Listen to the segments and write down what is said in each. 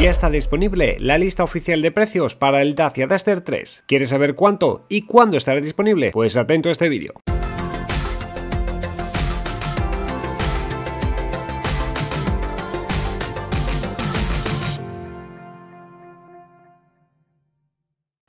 Ya está disponible la lista oficial de precios para el Dacia Duster 3. ¿Quieres saber cuánto y cuándo estará disponible? Pues atento a este vídeo.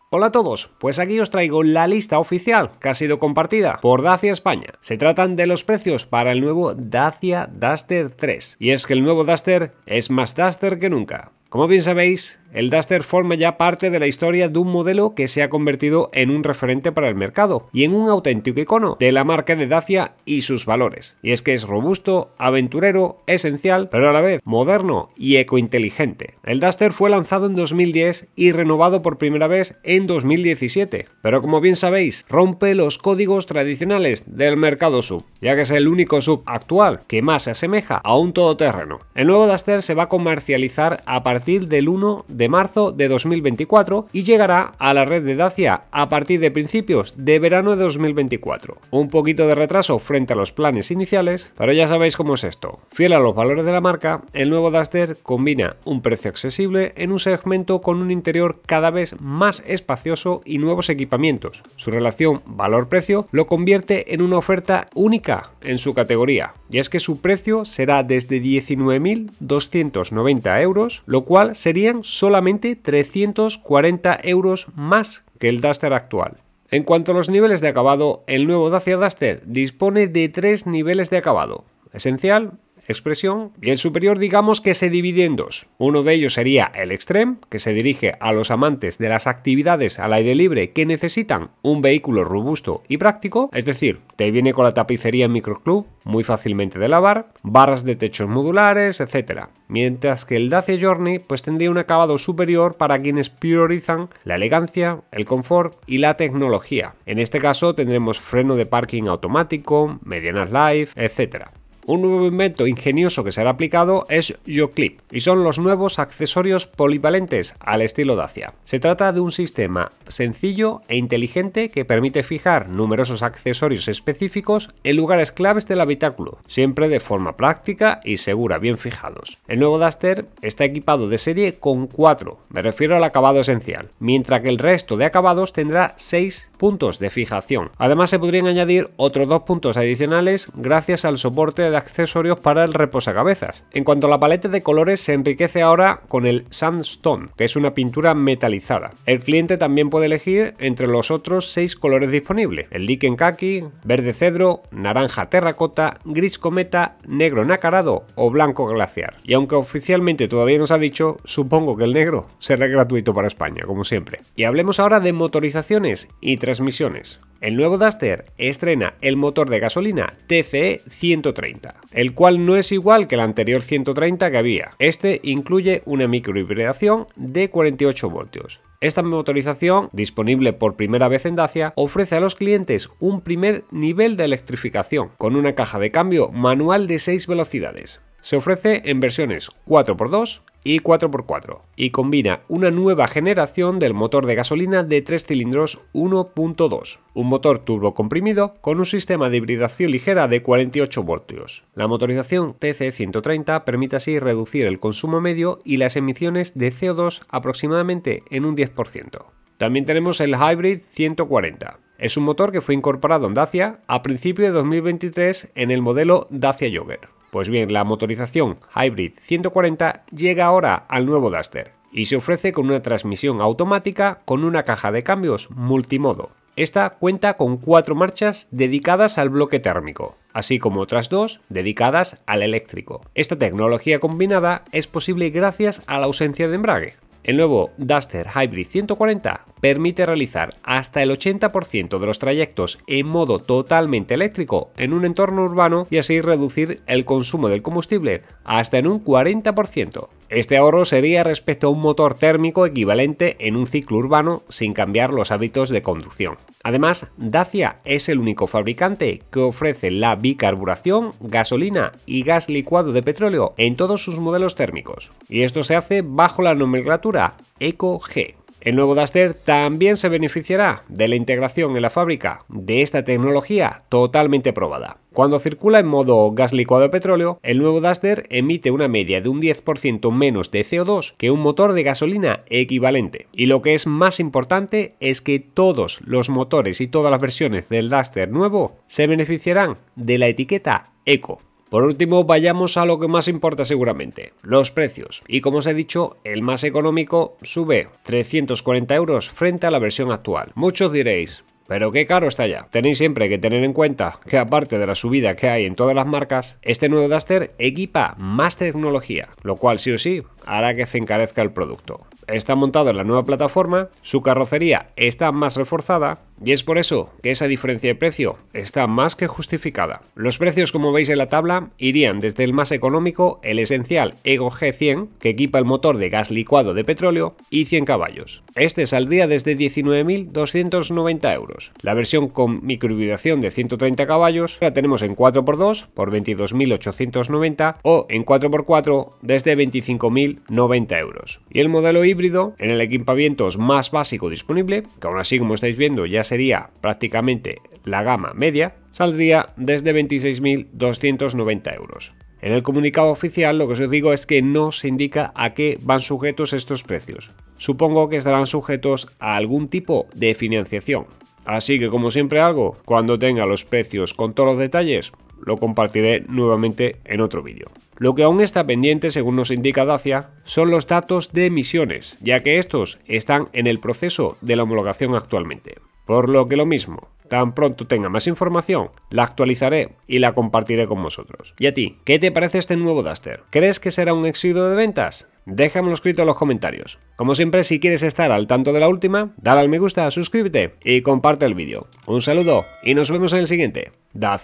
Hola a todos, pues aquí os traigo la lista oficial que ha sido compartida por Dacia España. Se tratan de los precios para el nuevo Dacia Duster 3. Y es que el nuevo Duster es más Duster que nunca. Como bien sabéis, el Duster forma ya parte de la historia de un modelo que se ha convertido en un referente para el mercado y en un auténtico icono de la marca de Dacia y sus valores. Y es que es robusto, aventurero, esencial, pero a la vez moderno y ecointeligente. El Duster fue lanzado en 2010 y renovado por primera vez en 2017, pero como bien sabéis, rompe los códigos tradicionales del mercado sub, ya que es el único sub actual que más se asemeja a un todoterreno. El nuevo Duster se va a comercializar a partir del 1 de de marzo de 2024 y llegará a la red de Dacia a partir de principios de verano de 2024. Un poquito de retraso frente a los planes iniciales, pero ya sabéis cómo es esto. Fiel a los valores de la marca, el nuevo Duster combina un precio accesible en un segmento con un interior cada vez más espacioso y nuevos equipamientos. Su relación valor-precio lo convierte en una oferta única en su categoría, y es que su precio será desde 19.290 euros, lo cual serían solo solamente 340 euros más que el Duster actual. En cuanto a los niveles de acabado, el nuevo Dacia Duster dispone de tres niveles de acabado, esencial, expresión y el superior digamos que se divide en dos. Uno de ellos sería el extreme, que se dirige a los amantes de las actividades al aire libre que necesitan un vehículo robusto y práctico, es decir, te viene con la tapicería microclub, muy fácilmente de lavar, barras de techos modulares, etc. Mientras que el Dacia Journey pues tendría un acabado superior para quienes priorizan la elegancia, el confort y la tecnología. En este caso tendremos freno de parking automático, medianas life etc. Un nuevo invento ingenioso que será aplicado es YoClip, y son los nuevos accesorios polivalentes al estilo Dacia. Se trata de un sistema sencillo e inteligente que permite fijar numerosos accesorios específicos en lugares claves del habitáculo, siempre de forma práctica y segura, bien fijados. El nuevo Duster está equipado de serie con 4, me refiero al acabado esencial, mientras que el resto de acabados tendrá 6 puntos de fijación. Además se podrían añadir otros dos puntos adicionales gracias al soporte de accesorios para el reposacabezas. En cuanto a la paleta de colores, se enriquece ahora con el Sandstone, que es una pintura metalizada. El cliente también puede elegir entre los otros seis colores disponibles, el Liken khaki, verde cedro, naranja terracota, gris cometa, negro nacarado o blanco glaciar. Y aunque oficialmente todavía no se ha dicho, supongo que el negro será gratuito para España, como siempre. Y hablemos ahora de motorizaciones y transmisiones. El nuevo Duster estrena el motor de gasolina TCE 130, el cual no es igual que el anterior 130 que había. Este incluye una microhibridación de 48 voltios. Esta motorización, disponible por primera vez en Dacia, ofrece a los clientes un primer nivel de electrificación, con una caja de cambio manual de 6 velocidades. Se ofrece en versiones 4x2 y 4x4 y combina una nueva generación del motor de gasolina de 3 cilindros 1.2, un motor turbo comprimido con un sistema de hibridación ligera de 48 voltios. La motorización TC130 permite así reducir el consumo medio y las emisiones de CO2 aproximadamente en un 10%. También tenemos el Hybrid 140. Es un motor que fue incorporado en Dacia a principios de 2023 en el modelo Dacia Jogger. Pues bien, la motorización Hybrid 140 llega ahora al nuevo Duster y se ofrece con una transmisión automática con una caja de cambios multimodo. Esta cuenta con cuatro marchas dedicadas al bloque térmico, así como otras dos dedicadas al eléctrico. Esta tecnología combinada es posible gracias a la ausencia de embrague, el nuevo Duster Hybrid 140 permite realizar hasta el 80% de los trayectos en modo totalmente eléctrico en un entorno urbano y así reducir el consumo del combustible hasta en un 40%. Este ahorro sería respecto a un motor térmico equivalente en un ciclo urbano sin cambiar los hábitos de conducción. Además, Dacia es el único fabricante que ofrece la bicarburación, gasolina y gas licuado de petróleo en todos sus modelos térmicos. Y esto se hace bajo la nomenclatura EcoG. El nuevo Duster también se beneficiará de la integración en la fábrica de esta tecnología totalmente probada. Cuando circula en modo gas licuado de petróleo, el nuevo Duster emite una media de un 10% menos de CO2 que un motor de gasolina equivalente. Y lo que es más importante es que todos los motores y todas las versiones del Duster nuevo se beneficiarán de la etiqueta Eco. Por último, vayamos a lo que más importa seguramente, los precios. Y como os he dicho, el más económico sube 340 euros frente a la versión actual. Muchos diréis, pero qué caro está ya. Tenéis siempre que tener en cuenta que aparte de la subida que hay en todas las marcas, este nuevo Duster equipa más tecnología, lo cual sí o sí hará que se encarezca el producto. Está montado en la nueva plataforma, su carrocería está más reforzada y es por eso que esa diferencia de precio está más que justificada. Los precios como veis en la tabla irían desde el más económico, el esencial Ego G100 que equipa el motor de gas licuado de petróleo y 100 caballos. Este saldría desde 19.290 euros. La versión con microhibridación de 130 caballos la tenemos en 4x2 por 22.890 o en 4x4 desde 25.000 90 euros. Y el modelo híbrido, en el equipamiento más básico disponible, que aún así como estáis viendo ya sería prácticamente la gama media, saldría desde 26.290 euros. En el comunicado oficial lo que os digo es que no se indica a qué van sujetos estos precios. Supongo que estarán sujetos a algún tipo de financiación. Así que como siempre algo, cuando tenga los precios con todos los detalles, lo compartiré nuevamente en otro vídeo. Lo que aún está pendiente, según nos indica Dacia, son los datos de emisiones, ya que estos están en el proceso de la homologación actualmente. Por lo que lo mismo, tan pronto tenga más información, la actualizaré y la compartiré con vosotros. Y a ti, ¿qué te parece este nuevo Duster? ¿Crees que será un éxito de ventas? Déjamelo escrito en los comentarios. Como siempre, si quieres estar al tanto de la última, dale al me gusta, suscríbete y comparte el vídeo. Un saludo y nos vemos en el siguiente.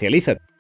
Lizeth.